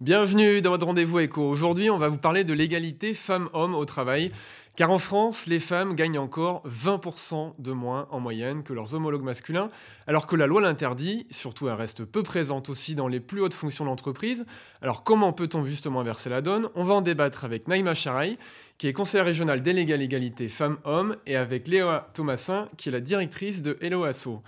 Bienvenue dans votre rendez-vous éco. Aujourd'hui, on va vous parler de l'égalité femmes-hommes au travail. Car en France, les femmes gagnent encore 20% de moins en moyenne que leurs homologues masculins, alors que la loi l'interdit, surtout elle reste peu présente aussi dans les plus hautes fonctions de l'entreprise. Alors comment peut-on justement inverser la donne On va en débattre avec Naïma Charaï, qui est conseillère régionale déléguée à l'égalité femmes-hommes, et avec Léa Thomasin, qui est la directrice de Hello Asso.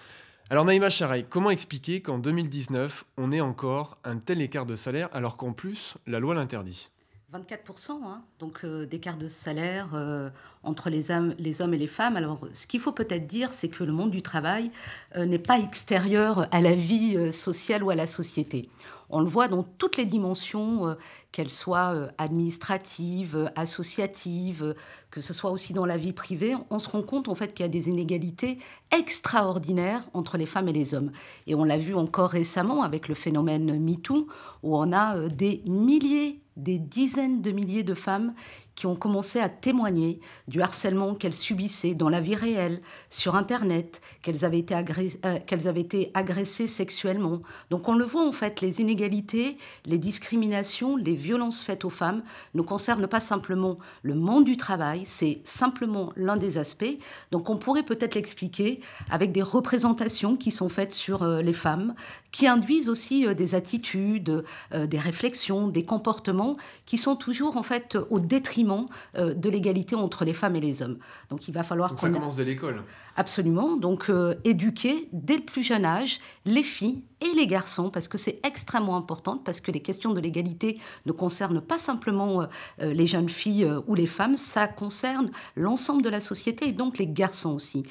Alors Naïma Charaï, comment expliquer qu'en 2019, on ait encore un tel écart de salaire alors qu'en plus, la loi l'interdit 24% hein. donc euh, d'écart de salaire euh, entre les hommes, et les femmes. Alors, ce qu'il faut peut-être dire, c'est que le monde du travail euh, n'est pas extérieur à la vie sociale ou à la société. On le voit dans toutes les dimensions, euh, qu'elles soient euh, administratives, euh, associatives, que ce soit aussi dans la vie privée. On se rend compte en fait qu'il y a des inégalités extraordinaires entre les femmes et les hommes. Et on l'a vu encore récemment avec le phénomène MeToo, où on a des milliers des dizaines de milliers de femmes qui ont commencé à témoigner du harcèlement qu'elles subissaient dans la vie réelle, sur Internet, qu'elles avaient, été euh, qu'elles avaient été agressées sexuellement. Donc on le voit en fait, les inégalités, les discriminations, les violences faites aux femmes ne concernent pas simplement le monde du travail, c'est simplement l'un des aspects. Donc on pourrait peut-être l'expliquer avec des représentations qui sont faites sur euh, les femmes, qui induisent aussi euh, des attitudes, des réflexions, des comportements qui sont toujours en fait au détriment euh, de l'égalité entre les femmes et les hommes. Donc il va falloir qu'on ça commence dès l'école. Absolument. Donc euh, éduquer dès le plus jeune âge les filles et les garçons, parce que c'est extrêmement important, parce que les questions de l'égalité ne concernent pas simplement euh, euh, les jeunes filles euh, ou les femmes, ça concerne l'ensemble de la société et donc les garçons aussi.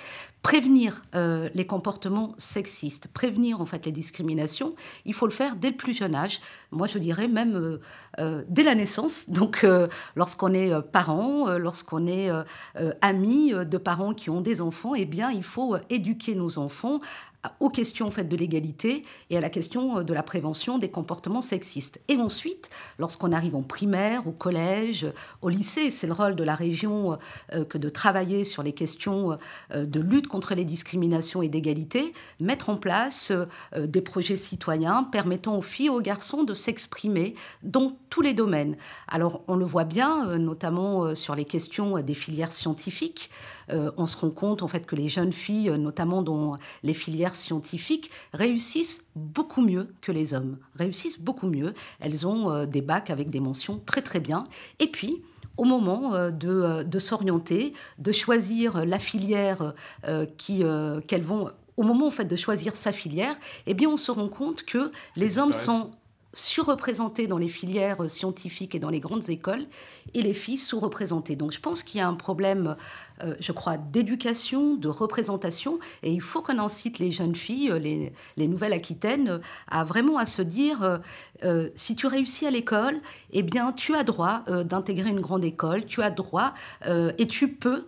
Prévenir les comportements sexistes, prévenir en fait les discriminations, il faut le faire dès le plus jeune âge. Moi, je dirais même dès la naissance. Donc, lorsqu'on est parent, lorsqu'on est ami de parents qui ont des enfants, eh bien, il faut éduquer nos enfants aux questions en de l'égalité et à la question euh, de la prévention des comportements sexistes. Et ensuite, lorsqu'on arrive en primaire, au collège, au lycée, c'est le rôle de la région euh, euh, que de travailler sur les questions de lutte contre les discriminations et d'égalité, mettre en place des projets citoyens permettant aux filles et aux garçons de s'exprimer dans tous les domaines. Alors on le voit bien, notamment sur les questions des filières scientifiques. Euh, on se rend compte en fait que les jeunes filles, euh, notamment dans les filières scientifiques, réussissent beaucoup mieux que les hommes. Réussissent beaucoup mieux. Elles ont euh, des bacs avec des mentions très très bien. Et puis, au moment de, s'orienter, de choisir la filière qui qu'elles vont au moment en fait de choisir sa filière, eh bien on se rend compte que les hommes sont surreprésentés dans les filières scientifiques et dans les grandes écoles, et les filles sous-représentées. Donc je pense qu'il y a un problème euh, je crois, d'éducation, de représentation. Et il faut qu'on incite les jeunes filles, euh, les, nouvelles Aquitaines, euh, à vraiment à se dire, si tu réussis à l'école, eh bien, tu as droit d'intégrer une grande école, tu as droit et tu peux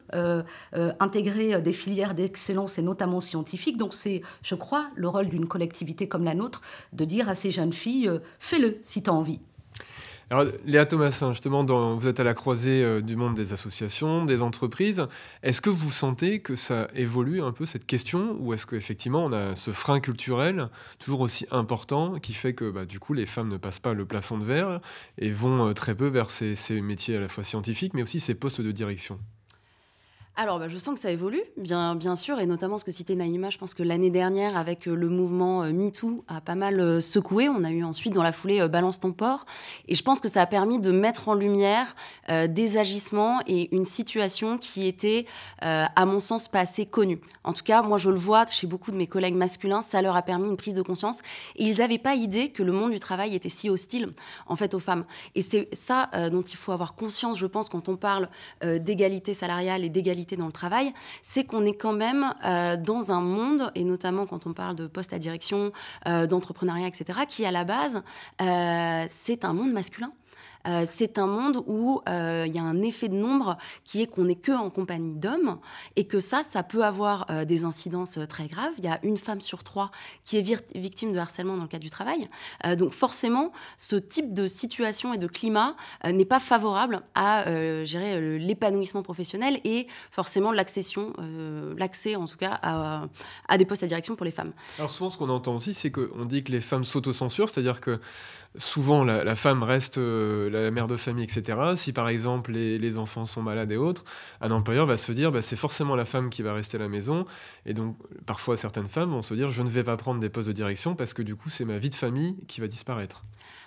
intégrer des filières d'excellence et notamment scientifiques. Donc c'est, je crois, le rôle d'une collectivité comme la nôtre de dire à ces jeunes filles, fais-le si tu as envie. Alors, Léa Thomasin, justement, vous êtes à la croisée euh, du monde des associations, des entreprises. Est-ce que vous sentez que ça évolue un peu cette question Ou est-ce qu'effectivement, on a ce frein culturel toujours aussi important qui fait que, bah, du coup, les femmes ne passent pas le plafond de verre et vont euh, très peu vers ces métiers à la fois scientifiques, mais aussi ces postes de direction alors, bah, je sens que ça évolue, bien, sûr, et notamment ce que citait Naïma, je pense que l'année dernière, avec euh, le mouvement euh, MeToo, a pas mal euh, secoué. On a eu ensuite, dans la foulée, Balance ton port. Et je pense que ça a permis de mettre en lumière des agissements et une situation qui était, à mon sens, pas assez connue. En tout cas, moi, je le vois chez beaucoup de mes collègues masculins, ça leur a permis une prise de conscience. ils n'avaient pas idée que le monde du travail était si hostile, en fait, aux femmes. Et c'est ça dont il faut avoir conscience, je pense, quand on parle d'égalité salariale et d'égalité dans le travail, c'est qu'on est quand même euh, dans un monde, et notamment quand on parle de poste à direction, euh, d'entrepreneuriat, etc., qui à la base, euh, c'est un monde masculin. Euh, c'est un monde où euh, il y a un effet de nombre qui est qu'on n'est que en compagnie d'hommes et que ça, ça peut avoir euh, des incidences très graves. Il y a une femme sur trois qui est victime de harcèlement dans le cadre du travail. donc forcément, ce type de situation et de climat n'est pas favorable à gérer l'épanouissement professionnel et forcément l'accession, l'accès en tout cas à, à, des postes à direction pour les femmes. Alors souvent, ce qu'on entend aussi, c'est qu'on dit que les femmes s'autocensurent, c'est-à-dire que souvent la, femme reste euh, la mère de famille, etc. Si par exemple les, enfants sont malades et autres, un employeur va se dire bah, c'est forcément la femme qui va rester à la maison. Et donc parfois certaines femmes vont se dire je ne vais pas prendre des postes de direction parce que du coup c'est ma vie de famille qui va disparaître.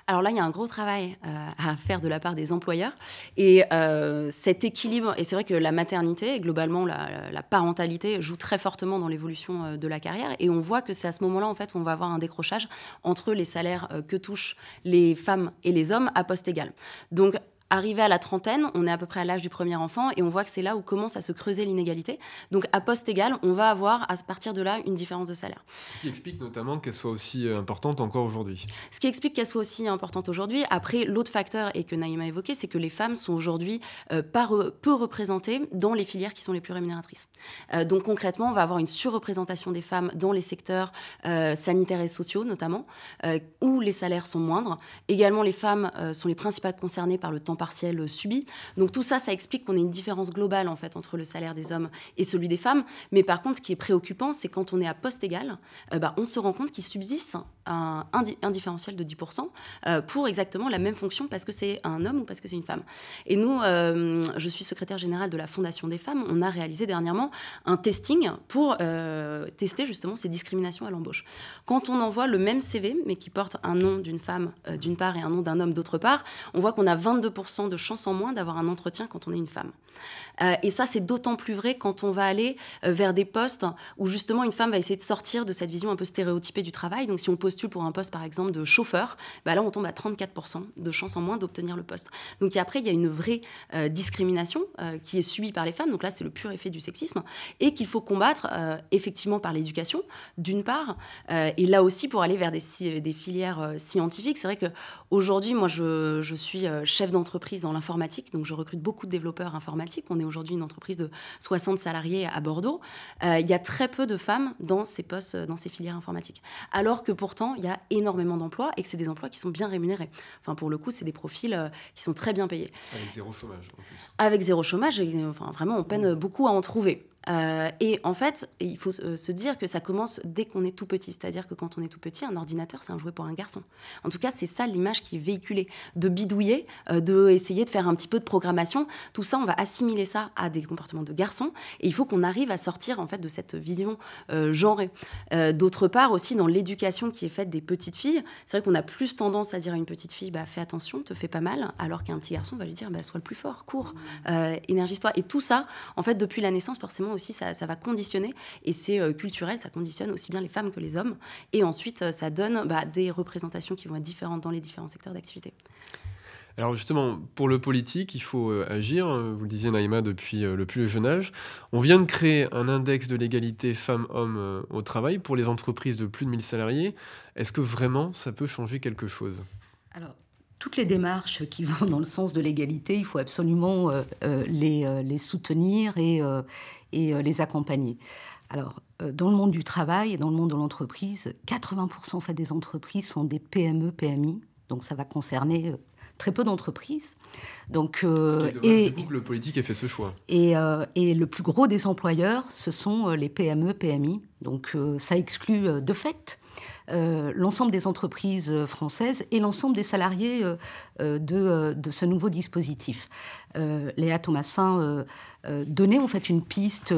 Alors là, il y a un gros travail euh, à faire de la part des employeurs. Et euh, cet équilibre, et c'est vrai que la maternité globalement la, parentalité joue très fortement dans l'évolution euh, de la carrière. Et on voit que c'est à ce moment-là, en fait, on va avoir un décrochage entre les salaires que touchent les femmes et les hommes à poste égal. Donc, Arrivé à la trentaine, on est à peu près à l'âge du premier enfant et on voit que c'est là où commence à se creuser l'inégalité. Donc à poste égal, on va avoir à partir de là une différence de salaire. Ce qui explique notamment qu'elle soit aussi euh, importante encore aujourd'hui. Ce qui explique qu'elle soit aussi importante aujourd'hui. Après, l'autre facteur, et que Naïma a évoqué, c'est que les femmes sont aujourd'hui euh, peu représentées dans les filières qui sont les plus rémunératrices. Euh, donc concrètement, on va avoir une surreprésentation des femmes dans les secteurs sanitaires et sociaux notamment, où les salaires sont moindres. Également, les femmes sont les principales concernées par le temps partiel euh, subi. Donc tout ça, ça explique qu'on ait une différence globale en fait entre le salaire des hommes et celui des femmes. Mais par contre, ce qui est préoccupant, c'est quand on est à poste égal, euh, bah, on se rend compte qu'il subsiste un, différentiel de 10% euh, pour exactement la même fonction parce que c'est un homme ou parce que c'est une femme. Et nous, je suis secrétaire générale de la Fondation des femmes, on a réalisé dernièrement un testing pour tester justement ces discriminations à l'embauche. Quand on envoie le même CV, mais qui porte un nom d'une femme d'une part et un nom d'un homme d'autre part, on voit qu'on a 22% de chances en moins d'avoir un entretien quand on est une femme. Euh, et ça, c'est d'autant plus vrai quand on va aller euh, vers des postes où justement une femme va essayer de sortir de cette vision un peu stéréotypée du travail. Donc si on postule pour un poste, par exemple, de chauffeur, bah là, on tombe à 34% de chances en moins d'obtenir le poste. Donc après, il y a une vraie euh, discrimination qui est subie par les femmes. Donc là, c'est le pur effet du sexisme et qu'il faut combattre effectivement par l'éducation, d'une part, et là aussi pour aller vers des, filières scientifiques. C'est vrai qu'aujourd'hui, moi, je, je suis chef d'entreprise entreprise dans l'informatique, donc je recrute beaucoup de développeurs informatiques. On est aujourd'hui une entreprise de 60 salariés à Bordeaux. Euh, il y a très peu de femmes dans ces postes, dans ces filières informatiques. Alors que pourtant, il y a énormément d'emplois et que c'est des emplois qui sont bien rémunérés. Enfin, pour le coup, c'est des profils euh, qui sont très bien payés. Avec zéro chômage. Avec zéro chômage, enfin, vraiment, on peine mmh. beaucoup à en trouver. Euh, et en fait, il faut euh, se dire que ça commence dès qu'on est tout petit. C'est-à-dire que quand on est tout petit, un ordinateur, c'est un jouet pour un garçon. En tout cas, c'est ça l'image qui est véhiculée. De bidouiller, euh, de essayer de faire un petit peu de programmation, tout ça, on va assimiler ça à des comportements de garçons. Et il faut qu'on arrive à sortir en fait de cette vision genrée. D'autre part, aussi dans l'éducation qui est faite des petites filles, c'est vrai qu'on a plus tendance à dire à une petite fille, bah, fais attention, te fais pas mal, alors qu'un petit garçon va lui dire, bah, sois le plus fort, cours, mmh. énergise-toi. Et tout ça, en fait, depuis la naissance, forcément, aussi, ça, va conditionner. Et c'est euh, culturel, ça conditionne aussi bien les femmes que les hommes. Et ensuite, euh, ça donne bah, des représentations qui vont être différentes dans les différents secteurs d'activité. Alors justement, pour le politique, il faut euh, agir, vous le disiez Naïma, depuis le plus jeune âge. On vient de créer un index de l'égalité femmes-hommes au travail pour les entreprises de plus de 1000 salariés. Est-ce que vraiment ça peut changer quelque chose alors, toutes les démarches qui vont dans le sens de l'égalité, il faut absolument euh, euh, les, euh, les, soutenir et, et les accompagner. Alors, dans le monde du travail et dans le monde de l'entreprise, 80% fait des entreprises sont des PME, PMI, donc ça va concerner très peu d'entreprises. Donc, et du le politique a fait ce choix. Et, le plus gros des employeurs, ce sont les PME, PMI. Donc, ça exclut de fait euh, l'ensemble des entreprises euh, françaises et l'ensemble des salariés euh, de, ce nouveau dispositif. Léa Thomasin donnait en fait une piste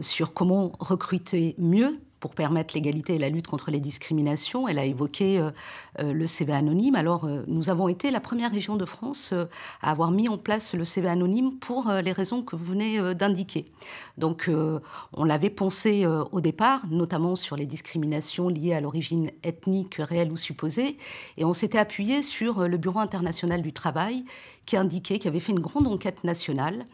sur comment recruter mieux pour permettre l'égalité et la lutte contre les discriminations. Elle a évoqué euh, euh, le CV anonyme. Alors, euh, nous avons été la première région de France à avoir mis en place le CV anonyme pour les raisons que vous venez d'indiquer. Donc, on l'avait pensé au départ, notamment sur les discriminations liées à l'origine ethnique réelle ou supposée, et on s'était appuyé sur le Bureau international du travail qui indiquait, qui avait fait une grande enquête nationale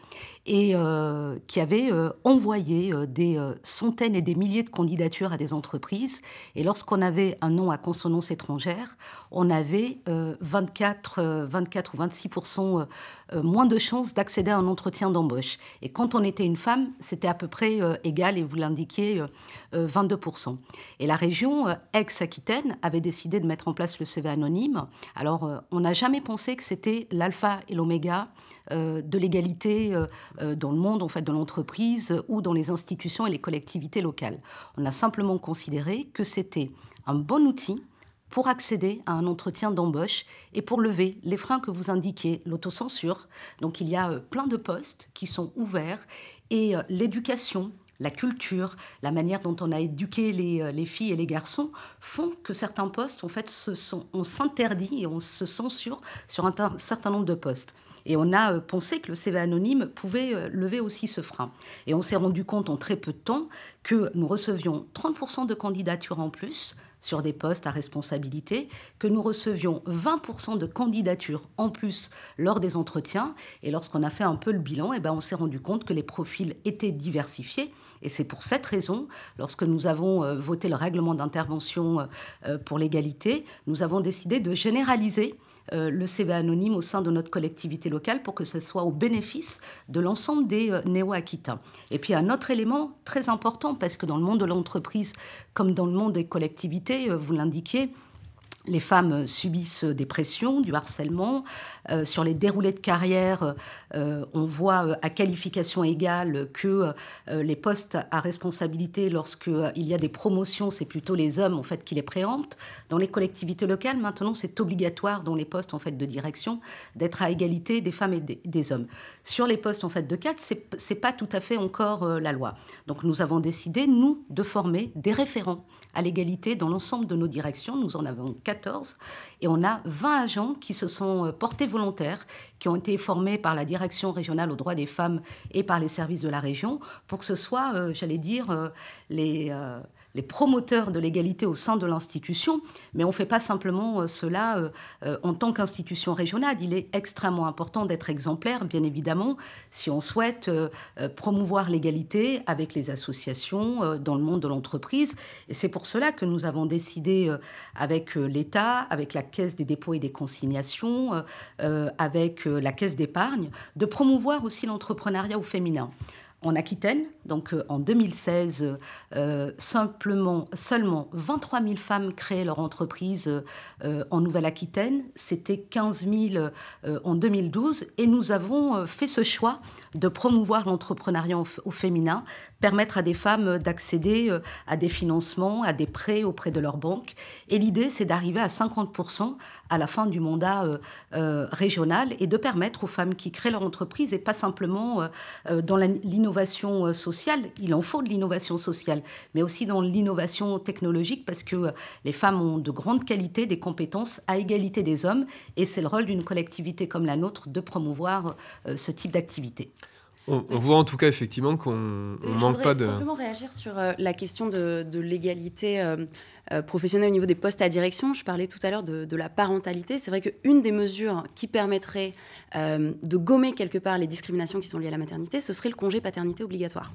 et euh, qui avait euh, envoyé euh, des centaines et des milliers de candidatures à des entreprises. Et lorsqu'on avait un nom à consonance étrangère, on avait 24, 24 ou 26 moins de chances d'accéder à un entretien d'embauche. Et quand on était une femme, c'était à peu près égal, et vous l'indiquiez, 22 Et la région Aix-Aquitaine avait décidé de mettre en place le CV anonyme. Alors, on n'a jamais pensé que c'était l'alpha et l'oméga euh, de l'égalité euh, euh, dans le monde, en fait, de l'entreprise ou dans les institutions et les collectivités locales. On a simplement considéré que c'était un bon outil pour accéder à un entretien d'embauche et pour lever les freins que vous indiquez, l'autocensure. Donc il y a plein de postes qui sont ouverts et l'éducation la culture, la manière dont on a éduqué euh, les, filles et les garçons font que certains postes, en fait, on s'interdit et on se censure sur un, un certain nombre de postes. Et on a euh, pensé que le CV anonyme pouvait euh, lever aussi ce frein. Et on s'est rendu compte en très peu de temps que nous recevions 30% de candidatures en plus sur des postes à responsabilité, que nous recevions 20% de candidatures en plus lors des entretiens. Et lorsqu'on a fait un peu le bilan, eh ben, on s'est rendu compte que les profils étaient diversifiés. Et c'est pour cette raison, lorsque nous avons euh, voté le règlement d'intervention euh, euh, pour l'égalité, nous avons décidé de généraliser euh, le CV anonyme au sein de notre collectivité locale pour que ce soit au bénéfice de l'ensemble des euh, néo-aquitains. Et puis un autre élément très important, parce que dans le monde de l'entreprise, comme dans le monde des collectivités, euh, vous l'indiquiez, les femmes subissent des pressions, du harcèlement. Euh, sur les déroulés de carrière, euh, on voit euh, à qualification égale que les postes à responsabilité, lorsqu'il y a des promotions, c'est plutôt les hommes en fait qui les préemptent. Dans les collectivités locales, maintenant, c'est obligatoire dans les postes en fait de direction d'être à égalité des femmes et des, hommes. Sur les postes en fait de cadre, c'est pas tout à fait encore la loi. Donc nous avons décidé nous de former des référents à l'égalité dans l'ensemble de nos directions. Nous en avons quatre et on a 20 agents qui se sont euh, portés volontaires, qui ont été formés par la direction régionale aux droits des femmes et par les services de la région, pour que ce soit, euh, j'allais dire, euh, les les promoteurs de l'égalité au sein de l'institution, mais on ne fait pas simplement euh, cela euh, euh, en tant qu'institution régionale. Il est extrêmement important d'être exemplaire, bien évidemment, si on souhaite promouvoir l'égalité avec les associations dans le monde de l'entreprise. Et c'est pour cela que nous avons décidé avec l'État, avec la Caisse des dépôts et des consignations, avec la Caisse d'épargne, de promouvoir aussi l'entrepreneuriat au féminin en Aquitaine. Donc euh, en 2016, euh, simplement, seulement 23 000 femmes créaient leur entreprise euh, en Nouvelle-Aquitaine. C'était 15 000 en 2012. Et nous avons fait ce choix de promouvoir l'entrepreneuriat au, féminin, permettre à des femmes d'accéder à des financements, à des prêts auprès de leurs banques. Et l'idée, c'est d'arriver à 50 à la fin du mandat euh, euh, régional et de permettre aux femmes qui créent leur entreprise et pas simplement euh, dans l'innovation sociale, il en faut de l'innovation sociale, mais aussi dans l'innovation technologique parce que les femmes ont de grandes qualités, des compétences à égalité des hommes et c'est le rôle d'une collectivité comme la nôtre de promouvoir ce type d'activité. On, voit en tout cas effectivement qu'on manque pas de. Je voudrais simplement réagir sur la question de, de l'égalité. Euh, professionnels au niveau des postes à direction. Je parlais tout à l'heure de, la parentalité. C'est vrai qu'une des mesures qui permettrait euh, de gommer quelque part les discriminations qui sont liées à la maternité, ce serait le congé paternité obligatoire.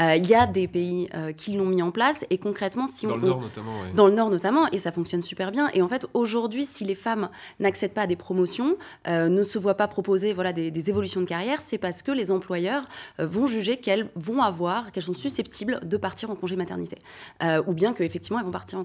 Euh, il y a des pays qui l'ont mis en place et concrètement, si dans on. Dans le Nord notamment, Dans le Nord notamment, et ça fonctionne super bien. Et en fait, aujourd'hui, si les femmes n'accèdent pas à des promotions, ne se voient pas proposer voilà, des, évolutions de carrière, c'est parce que les employeurs vont juger qu'elles vont avoir, qu'elles sont susceptibles de partir en congé maternité. ou bien qu'effectivement, elles vont partir en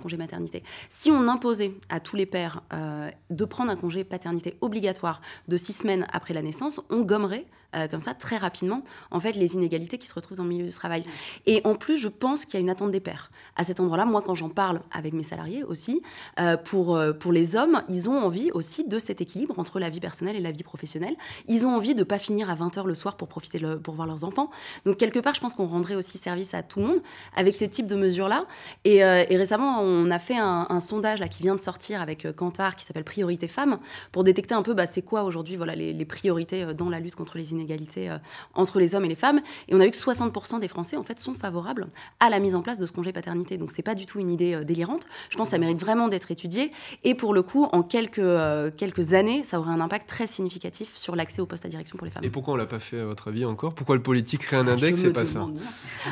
si on imposait à tous les pères euh, de prendre un congé paternité obligatoire de six semaines après la naissance, on gommerait euh, comme ça très rapidement, en fait, les inégalités qui se retrouvent dans le milieu du travail. Et en plus, je pense qu'il y a une attente des pères. À cet endroit-là, moi, quand j'en parle avec mes salariés aussi, euh, pour, euh, pour les hommes, ils ont envie aussi de cet équilibre entre la vie personnelle et la vie professionnelle. Ils ont envie de ne pas finir à 20h le soir pour profiter pour voir leurs enfants. Donc, quelque part, je pense qu'on rendrait aussi service à tout le monde avec ces types de mesures-là. Et, récemment, on a fait un, sondage là, qui vient de sortir avec Kantar qui s'appelle Priorité Femmes pour détecter un peu bah, c'est quoi aujourd'hui voilà, les, les priorités dans la lutte contre les inégalités égalité euh, entre les hommes et les femmes. Et on a vu que 60% des Français, en fait, sont favorables à la mise en place de ce congé paternité. Donc, c'est pas du tout une idée euh, délirante. Je pense que ça mérite vraiment d'être étudié. Et pour le coup, en quelques, euh, quelques années, ça aurait un impact très significatif sur l'accès au postes à direction pour les femmes. Et pourquoi on l'a pas fait, à votre avis, encore Pourquoi le politique crée un ah, index et pas ça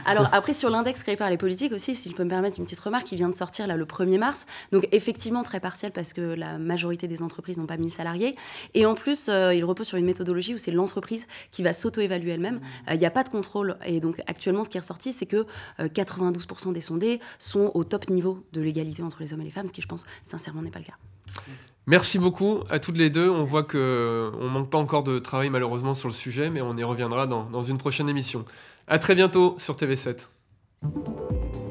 Alors, après, sur l'index créé par les politiques aussi, si je peux me permettre une petite remarque, il vient de sortir là le 1er mars. Donc, effectivement, très partiel parce que la majorité des entreprises n'ont pas mis salariés. Et en plus, il repose sur une méthodologie où c'est l'entreprise qui va s'auto-évaluer elle-même. Il euh, n'y a pas de contrôle. Et donc, actuellement, ce qui est ressorti, c'est que 92% euh, des sondés sont au top niveau de l'égalité entre les hommes et les femmes, ce qui, je pense, sincèrement, n'est pas le cas. Merci beaucoup à toutes les deux. On voit que on manque pas encore de travail malheureusement sur le sujet, mais on y reviendra dans, dans une prochaine émission. À très bientôt sur TV7.